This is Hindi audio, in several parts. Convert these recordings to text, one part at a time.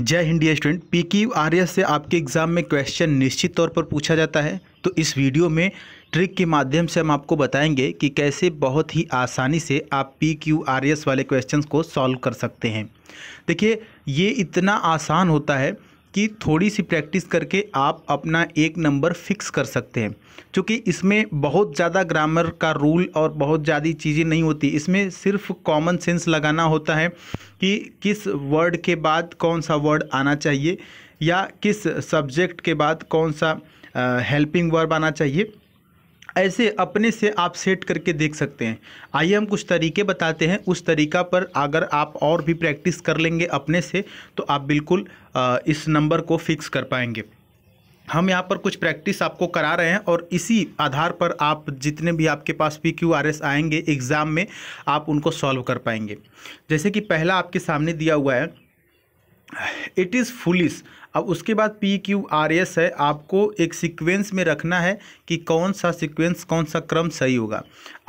जय हिंद dear student P Q R S से आपके एग्ज़ाम में क्वेश्चन निश्चित तौर पर पूछा जाता है तो इस वीडियो में ट्रिक के माध्यम से हम आपको बताएंगे कि कैसे बहुत ही आसानी से आप पी क्यू आर एस वाले क्वेश्चंस को सॉल्व कर सकते हैं देखिए ये इतना आसान होता है कि थोड़ी सी प्रैक्टिस करके आप अपना एक नंबर फिक्स कर सकते हैं क्योंकि इसमें बहुत ज़्यादा ग्रामर का रूल और बहुत ज़्यादा चीज़ें नहीं होती इसमें सिर्फ कॉमन सेंस लगाना होता है कि किस वर्ड के बाद कौन सा वर्ड आना चाहिए या किस सब्जेक्ट के बाद कौन सा हेल्पिंग वर्ब आना चाहिए ऐसे अपने से आप सेट करके देख सकते हैं आइए हम कुछ तरीके बताते हैं उस तरीका पर अगर आप और भी प्रैक्टिस कर लेंगे अपने से तो आप बिल्कुल इस नंबर को फिक्स कर पाएंगे हम यहाँ पर कुछ प्रैक्टिस आपको करा रहे हैं और इसी आधार पर आप जितने भी आपके पास पी क्यू आर एस आएंगे एग्ज़ाम में आप उनको सॉल्व कर पाएंगे जैसे कि पहला आपके सामने दिया हुआ है इट इज़ फुलिस अब उसके बाद पी क्यू आर एस है आपको एक सीक्वेंस में रखना है कि कौन सा सीक्वेंस कौन सा क्रम सही होगा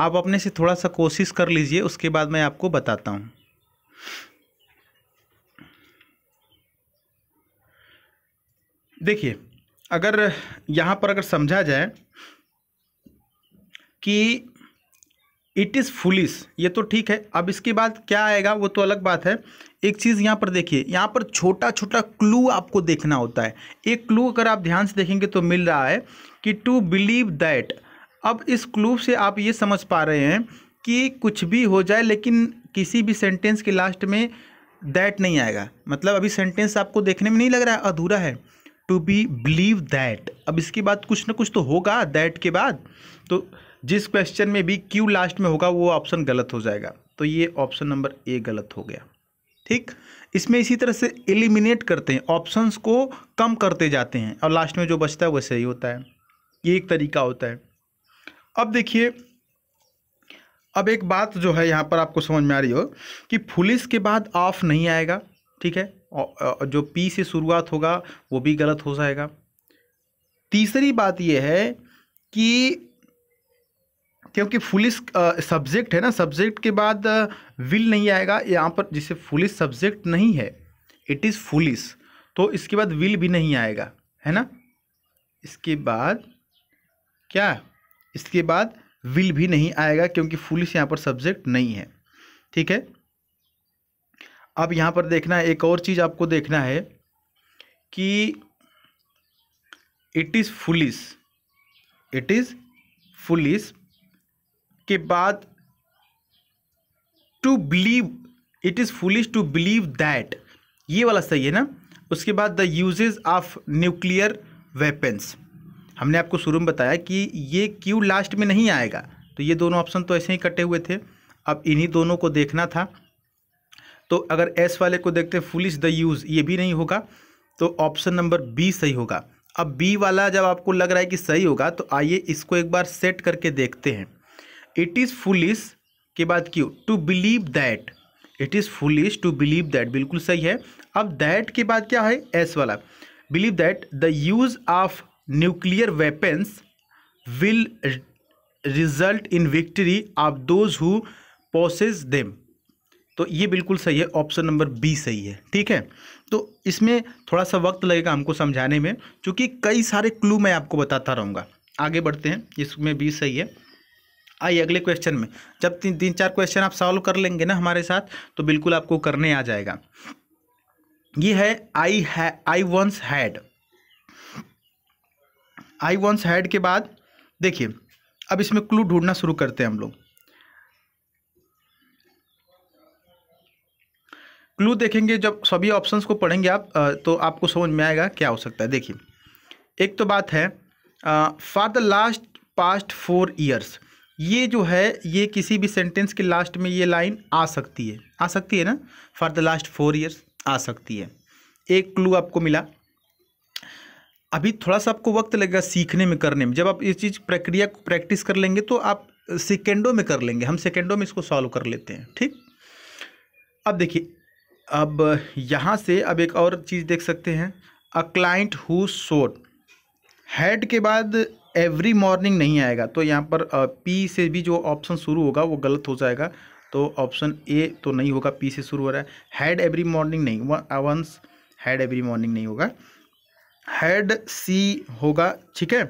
आप अपने से थोड़ा सा कोशिश कर लीजिए उसके बाद मैं आपको बताता हूँ देखिए अगर यहाँ पर अगर समझा जाए कि इट इज़ फुलिस ये तो ठीक है अब इसके बाद क्या आएगा वो तो अलग बात है एक चीज़ यहाँ पर देखिए यहाँ पर छोटा छोटा क्लू आपको देखना होता है एक क्लू अगर आप ध्यान से देखेंगे तो मिल रहा है कि टू बिलीव दैट अब इस क्लू से आप ये समझ पा रहे हैं कि कुछ भी हो जाए लेकिन किसी भी सेंटेंस के लास्ट में दैट नहीं आएगा मतलब अभी सेंटेंस आपको देखने में नहीं लग रहा है अधूरा है टू बी बिलीव दैट अब इसके बाद कुछ ना कुछ तो होगा दैट के बाद तो जिस क्वेश्चन में भी क्यू लास्ट में होगा वो ऑप्शन गलत हो जाएगा तो ये ऑप्शन नंबर ए गलत हो गया ठीक इसमें इसी तरह से एलिमिनेट करते हैं ऑप्शंस को कम करते जाते हैं और लास्ट में जो बचता है वैसे ही होता है ये एक तरीका होता है अब देखिए अब एक बात जो है यहाँ पर आपको समझ में आ रही हो कि पुलिस के बाद ऑफ नहीं आएगा ठीक है और जो पी से शुरुआत होगा वो भी गलत हो जाएगा तीसरी बात यह है कि क्योंकि फुलिस सब्जेक्ट है ना सब्जेक्ट के बाद विल नहीं आएगा यहाँ पर जिसे फुलिस सब्जेक्ट नहीं है इट इज़ फुलिस तो इसके बाद विल भी नहीं आएगा है ना इसके बाद क्या इसके बाद विल भी नहीं आएगा क्योंकि फुलिस यहाँ पर सब्जेक्ट नहीं है ठीक है अब यहाँ पर देखना है एक और चीज़ आपको देखना है कि it is foolish it is foolish के बाद to believe it is foolish to believe that ये वाला सही है ना उसके बाद the uses of nuclear weapons हमने आपको शुरू में बताया कि ये क्यों लास्ट में नहीं आएगा तो ये दोनों ऑप्शन तो ऐसे ही कटे हुए थे अब इन्हीं दोनों को देखना था तो अगर एस वाले को देखते हैं फुलिश द यूज़ ये भी नहीं होगा तो ऑप्शन नंबर बी सही होगा अब बी वाला जब आपको लग रहा है कि सही होगा तो आइए इसको एक बार सेट करके देखते हैं इट इज़ फुलिस के बाद क्यों to believe that it is foolish to believe that बिल्कुल सही है अब दैट के बाद क्या है एस वाला believe that the use of nuclear weapons will result in victory of those who possess them तो ये बिल्कुल सही है ऑप्शन नंबर बी सही है ठीक है तो इसमें थोड़ा सा वक्त लगेगा हमको समझाने में क्योंकि कई सारे क्लू मैं आपको बताता रहूँगा आगे बढ़ते हैं इसमें भी सही है आइए अगले क्वेश्चन में जब तीन तीन चार क्वेश्चन आप सॉल्व कर लेंगे ना हमारे साथ तो बिल्कुल आपको करने आ जाएगा ये है आई है I once had I once had के बाद देखिए अब इसमें क्लू ढूंढना शुरू करते हैं हम लोग क्लू देखेंगे जब सभी ऑप्शंस को पढ़ेंगे आप तो आपको समझ में आएगा क्या हो सकता है देखिए एक तो बात है for the last past four years ये जो है ये किसी भी सेंटेंस के लास्ट में ये लाइन आ सकती है आ सकती है ना for the last four years आ सकती है एक क्लू आपको मिला अभी थोड़ा सा आपको वक्त लगेगा सीखने में करने में जब आप इस चीज़ प्रक्रिया को प्रैक्टिस कर लेंगे तो आप सेकेंडों में कर लेंगे हम सेकेंडों में इसको सॉल्व कर लेते हैं ठीक अब देखिए अब यहाँ से अब एक और चीज़ देख सकते हैं a client who shot head के बाद एवरी मॉर्निंग नहीं आएगा तो यहाँ पर पी से भी जो ऑप्शन शुरू होगा वो गलत हो जाएगा तो ऑप्शन ए तो नहीं होगा पी से शुरू हो रहा है हैड एवरी मॉर्निंग नहीं वंस हैड एवरी मॉर्निंग नहीं होगा हैड सी होगा ठीक है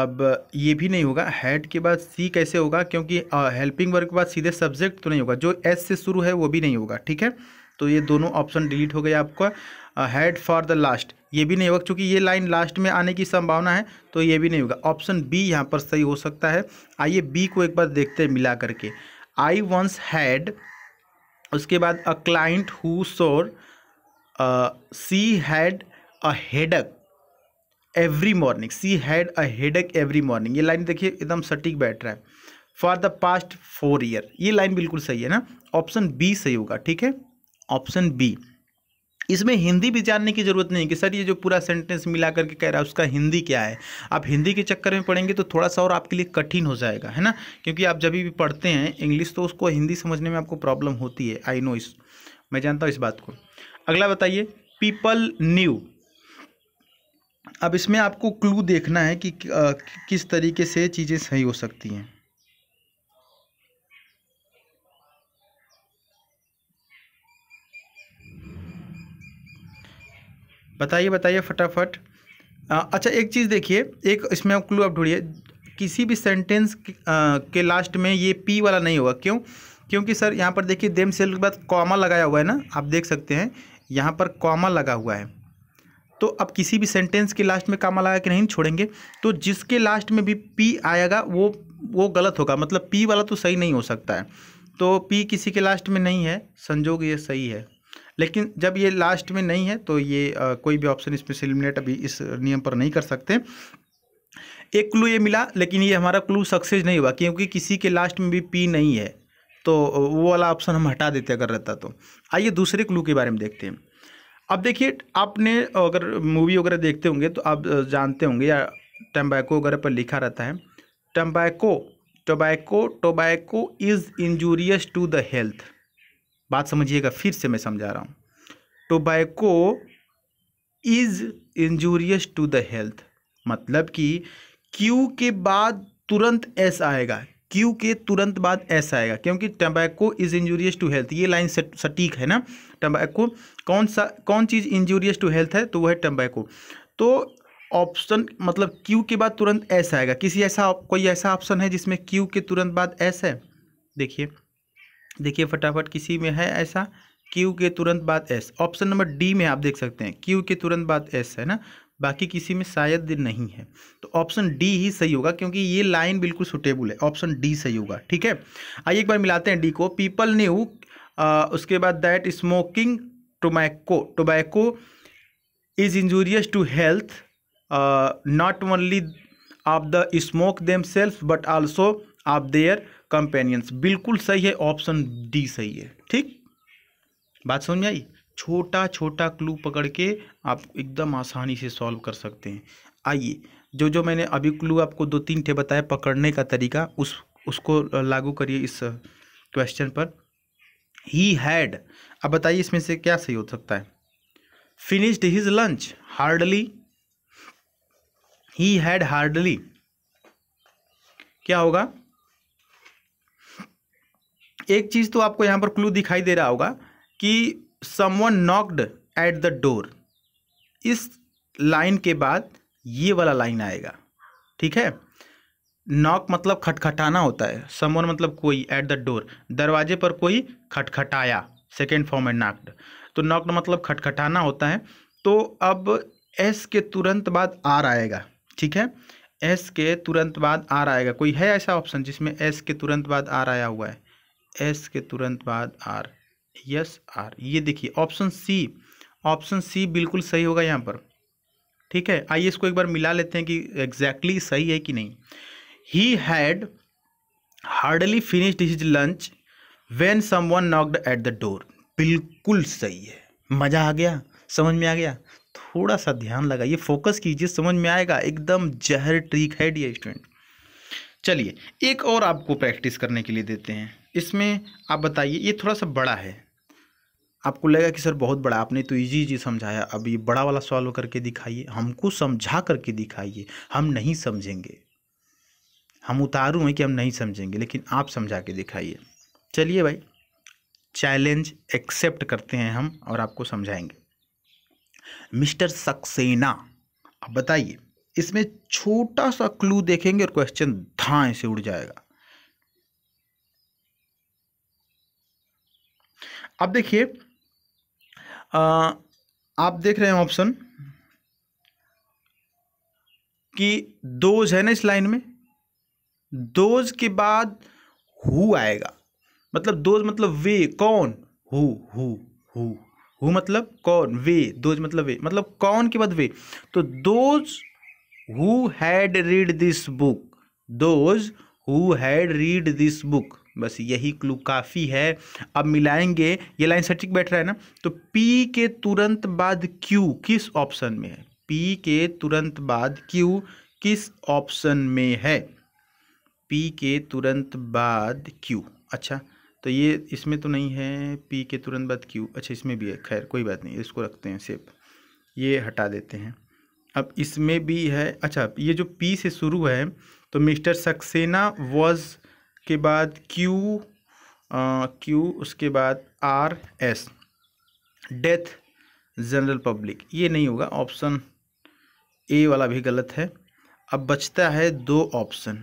अब ये भी नहीं होगा हैड के बाद सी कैसे होगा क्योंकि हेल्पिंग वर्क के बाद सीधे सब्जेक्ट तो नहीं होगा जो एस से शुरू है वो भी नहीं होगा ठीक है तो ये दोनों ऑप्शन डिलीट हो गया आपका हैड फॉर द लास्ट ये भी नहीं होगा क्योंकि ये लाइन लास्ट में आने की संभावना है तो ये भी नहीं होगा ऑप्शन बी यहाँ पर सही हो सकता है आइए बी को एक बार देखते हैं मिला करके आई वंस हैड उसके बाद अ client who sore see had a headache every morning see had a headache every morning ये लाइन देखिए एकदम सटीक बैठ रहा है for the past four year ये लाइन बिल्कुल सही है ना ऑप्शन बी सही होगा ठीक है ऑप्शन बी इसमें हिंदी भी जानने की ज़रूरत नहीं कि सर ये जो पूरा सेंटेंस मिला करके कह रहा है उसका हिंदी क्या है आप हिंदी के चक्कर में पढ़ेंगे तो थोड़ा सा और आपके लिए कठिन हो जाएगा है ना क्योंकि आप जब भी पढ़ते हैं इंग्लिश तो उसको हिंदी समझने में आपको प्रॉब्लम होती है आई नो इस मैं जानता हूँ इस बात को अगला बताइए पीपल न्यू अब इसमें आपको क्लू देखना है कि किस तरीके से चीज़ें सही हो सकती हैं बताइए बताइए फटाफट अच्छा एक चीज़ देखिए एक इसमें आप क्लू आप ढूंढिए किसी भी सेंटेंस के, लास्ट में ये पी वाला नहीं होगा क्यों क्योंकि सर यहाँ पर देखिए देम सेल के बाद कॉमा लगाया हुआ है ना आप देख सकते हैं यहाँ पर कॉमा लगा हुआ है तो अब किसी भी सेंटेंस के लास्ट में कामा लगा के नहीं छोड़ेंगे तो जिसके लास्ट में भी पी आएगा वो वो गलत होगा मतलब पी वाला तो सही नहीं हो सकता है तो पी किसी के लास्ट में नहीं है संजोग ये सही है लेकिन जब ये लास्ट में नहीं है तो ये आ, कोई भी ऑप्शन इसमें से एलिमिनेट अभी इस नियम पर नहीं कर सकते एक क्लू ये मिला लेकिन ये हमारा क्लू सक्सेस नहीं हुआ क्योंकि किसी के लास्ट में भी पी नहीं है तो वो वाला ऑप्शन हम हटा देते अगर रहता तो आइए दूसरे क्लू के बारे में देखते हैं अब देखिए आपने अगर मूवी वगैरह देखते होंगे तो आप जानते होंगे या टम्बैको वगैरह पर लिखा रहता है tobacco tobacco tobacco is injurious to the health बात समझिएगा फिर से मैं समझा रहा हूँ tobacco is injurious to the health मतलब कि क्यू के बाद तुरंत एस आएगा क्यू के तुरंत बाद एस आएगा क्योंकि tobacco is injurious to health ये लाइन सटीक है ना टम्बैको कौन सा कौन चीज़ इंजूरियस टू हेल्थ है तो वह है टम्बैको तो ऑप्शन मतलब क्यू के बाद तुरंत एस आएगा किसी ऐसा कोई ऐसा ऑप्शन है जिसमें क्यू के तुरंत बाद एस है देखिए देखिए फटाफट किसी में है ऐसा क्यू के तुरंत बाद एस ऑप्शन नंबर डी में आप देख सकते हैं क्यू के तुरंत बाद एस है ना बाकी किसी में शायद नहीं है तो ऑप्शन डी ही सही होगा क्योंकि ये लाइन बिल्कुल सुटेबल है ऑप्शन डी सही होगा ठीक है आइए एक बार मिलाते हैं डी को पीपल ने उसके बाद that smoking tobacco tobacco is injurious to health not only of the smoke them self but also of their companions बिल्कुल सही है ऑप्शन डी सही है ठीक बात समझ में आई छोटा छोटा क्लू पकड़ के आप एकदम आसानी से सॉल्व कर सकते हैं आइए जो जो मैंने अभी क्लू आपको दो तीन ठे बताया पकड़ने का तरीका उस उसको लागू करिए इस क्वेश्चन पर ही हैड अब बताइए इसमें से क्या सही हो सकता है फिनिश्ड हिज लंच हार्डली ही हैड हार्डली क्या होगा एक चीज़ तो आपको यहां पर क्लू दिखाई दे रहा होगा कि someone knocked at the door इस लाइन के बाद ये वाला लाइन आएगा ठीक है नॉक मतलब खटखटाना होता है समवन मतलब कोई एट द डोर दरवाजे पर कोई खटखटाया सेकेंड फॉर्म है नॉक्ड तो नॉक्ड मतलब खटखटाना होता है तो अब एस के तुरंत बाद आर आएगा ठीक है एस के तुरंत बाद आर आएगा कोई है ऐसा ऑप्शन जिसमें एस के तुरंत बाद आर आया हुआ है एस के तुरंत बाद आर यस आर ये देखिए ऑप्शन सी ऑप्शन सी बिल्कुल सही होगा यहाँ पर ठीक है आइए इसको एक बार मिला लेते हैं कि एग्जैक्टली exactly सही है कि नहीं ही had hardly finished his lunch when someone knocked at the door बिल्कुल सही है मज़ा आ गया समझ में आ गया थोड़ा सा ध्यान लगाइए फोकस कीजिए समझ में आएगा एकदम जहर ट्रीक है डी स्टूडेंट चलिए एक और आपको प्रैक्टिस करने के लिए देते हैं इसमें आप बताइए ये थोड़ा सा बड़ा है आपको लगेगा कि सर बहुत बड़ा आपने तो इजी इजी समझाया अब ये बड़ा वाला सॉल्व करके दिखाइए हमको समझा करके दिखाइए हम नहीं समझेंगे हम उतारू हैं कि हम नहीं समझेंगे लेकिन आप समझा के दिखाइए चलिए भाई चैलेंज एक्सेप्ट करते हैं हम और आपको समझाएंगे मिस्टर सक्सेना अब बताइए इसमें छोटा सा क्लू देखेंगे और क्वेश्चन धाए से उड़ जाएगा अब देखिए आप देख रहे हैं ऑप्शन कि दोज है ना इस लाइन में दोज के बाद हु आएगा मतलब दोज मतलब वे कौन हु हु हु हु मतलब कौन वे दोज मतलब वे मतलब कौन के बाद वे तो those who had read this book those who had read this book बस यही क्लू काफ़ी है अब मिलाएंगे ये लाइन सटीक बैठ रहा है ना तो पी के तुरंत बाद क्यू किस ऑप्शन में है पी के तुरंत बाद क्यू किस ऑप्शन में है पी के तुरंत बाद क्यू अच्छा तो ये इसमें तो नहीं है पी के तुरंत बाद क्यू अच्छा इसमें भी है खैर कोई बात नहीं इसको रखते हैं सेप ये हटा देते हैं अब इसमें भी है अच्छा ये जो पी से शुरू है तो मिस्टर सक्सेना वॉज के बाद क्यू क्यू उसके बाद R S death general public ये नहीं होगा ऑप्शन ए वाला भी गलत है अब बचता है दो ऑप्शन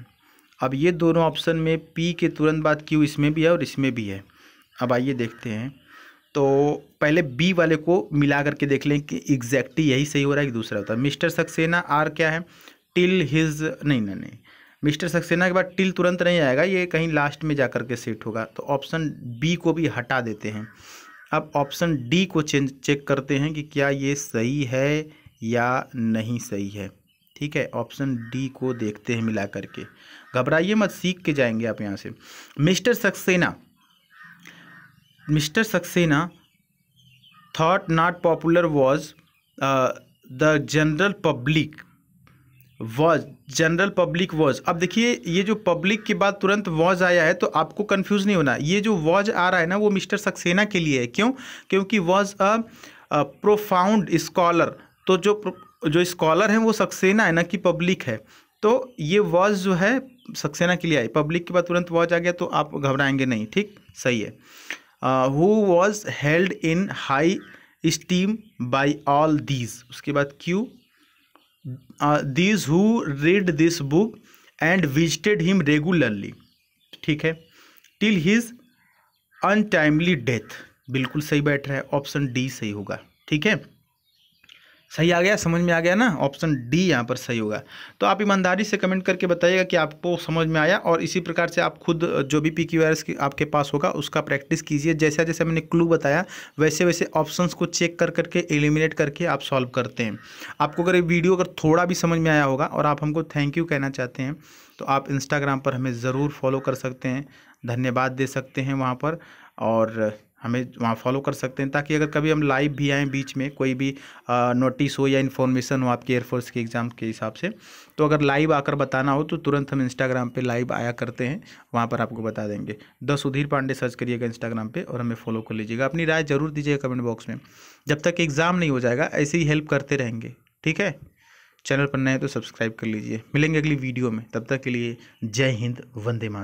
अब ये दोनों ऑप्शन में पी के तुरंत बाद क्यू इसमें भी है और इसमें भी है अब आइए देखते हैं तो पहले बी वाले को मिला करके देख लें कि एग्जैक्टली यही सही हो रहा है कि दूसरा होता है मिस्टर सक्सेना आर क्या है टिल हिज नहीं नहीं नहीं मिस्टर सक्सेना के बाद टिल तुरंत नहीं आएगा ये कहीं लास्ट में जा कर के सेट होगा तो ऑप्शन बी को भी हटा देते हैं अब ऑप्शन डी को चेंज चेक करते हैं कि क्या ये सही है या नहीं सही है ठीक है ऑप्शन डी को देखते हैं मिला करके घबराइए मत सीख के जाएंगे आप यहाँ से mister Saxena mister Saxena thought not popular was the general public was general public was अब देखिए ये जो पब्लिक के बाद तुरंत वॉज आया है तो आपको कंफ्यूज नहीं होना ये जो वॉज आ रहा है ना वो मिस्टर सक्सेना के लिए है क्यों क्योंकि वॉज अ प्रोफाउंड स्कॉलर तो जो जो स्कॉलर है वो सक्सेना है ना कि पब्लिक है तो ये वॉज जो है सक्सेना के लिए आई पब्लिक के बाद तुरंत वॉज आ गया तो आप घबराएंगे नहीं ठीक सही है who was held in high esteem by all these उसके बाद Q these who read this book and visited him regularly ठीक है टिल हिज अनटाइमली डेथ बिल्कुल सही बैठ रहा है ऑप्शन डी सही होगा ठीक है सही आ गया समझ में आ गया ना ऑप्शन डी यहाँ पर सही होगा तो आप ईमानदारी से कमेंट करके बताइएगा कि आपको समझ में आया और इसी प्रकार से आप खुद जो भी पी क्यू आर आपके पास होगा उसका प्रैक्टिस कीजिए जैसा जैसे मैंने क्लू बताया वैसे वैसे ऑप्शंस को चेक कर करके एलिमिनेट करके आप सॉल्व करते हैं आपको अगर ये वीडियो अगर थोड़ा भी समझ में आया होगा और आप हमको थैंक यू कहना चाहते हैं तो आप इंस्टाग्राम पर हमें ज़रूर फॉलो कर सकते हैं धन्यवाद दे सकते हैं वहाँ पर और हमें वहाँ फॉलो कर सकते हैं ताकि अगर कभी हम लाइव भी आएँ बीच में कोई भी नोटिस हो या इन्फॉर्मेशन हो आपके एयरफोर्स के एग्ज़ाम के हिसाब से तो अगर लाइव आकर बताना हो तो तुरंत हम इंस्टाग्राम पे लाइव आया करते हैं वहाँ पर आपको बता देंगे द सुधीर पांडे सर्च करिएगा इंस्टाग्राम पे और हमें फॉलो कर लीजिएगा अपनी राय ज़रूर दीजिएगा कमेंट बॉक्स में जब तक एग्ज़ाम नहीं हो जाएगा ऐसे ही हेल्प करते रहेंगे ठीक है चैनल पर नए तो सब्सक्राइब कर लीजिए मिलेंगे अगली वीडियो में तब तक के लिए जय हिंद वंदे मातरम